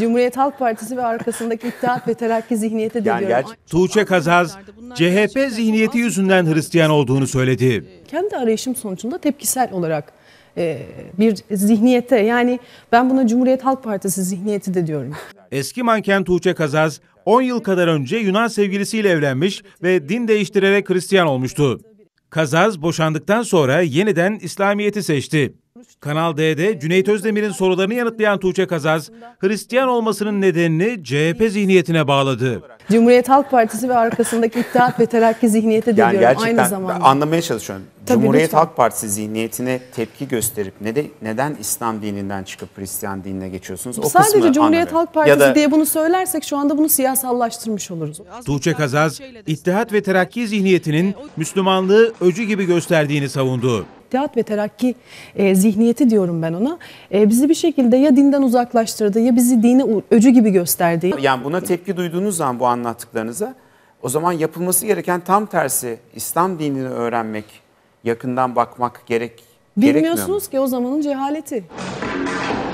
Cumhuriyet Halk Partisi ve arkasındaki İttihat ve Terakki zihniyete de yani diyorum. Tuğçe Kazaz, CHP zihniyeti yüzünden Hristiyan olduğunu söyledi. Kendi arayışım sonucunda tepkisel olarak e, bir zihniyete yani ben buna Cumhuriyet Halk Partisi zihniyeti de diyorum. Eski manken Tuğçe Kazaz 10 yıl kadar önce Yunan sevgilisiyle evlenmiş ve din değiştirerek Hristiyan olmuştu. Kazaz boşandıktan sonra yeniden İslamiyet'i seçti. Kanal D'de Cüneyt Özdemir'in sorularını yanıtlayan Tuğçe Kazaz, Hristiyan olmasının nedenini CHP zihniyetine bağladı. Cumhuriyet Halk Partisi ve arkasındaki İttihat ve Terakki zihniyeti de yani diyorum aynı zamanda. Anlamaya çalışıyorum. Tabii Cumhuriyet lütfen. Halk Partisi zihniyetine tepki gösterip ne de neden İslam dininden çıkıp Hristiyan dinine geçiyorsunuz? O Sadece Cumhuriyet anlamıyorum. Halk Partisi ya da... diye bunu söylersek şu anda bunu siyasallaştırmış oluruz. Tuğçe Kazaz, İttihat ve Terakki zihniyetinin Müslümanlığı öcü gibi gösterdiğini savundu İttihat ve terakki e, zihniyeti diyorum ben ona. E, bizi bir şekilde ya dinden uzaklaştırdı ya bizi dini öcü gibi gösterdi. Yani buna tepki duyduğunuz zaman bu anlattıklarınıza. O zaman yapılması gereken tam tersi İslam dinini öğrenmek, yakından bakmak gerek Bilmiyorsunuz ki o zamanın cehaleti.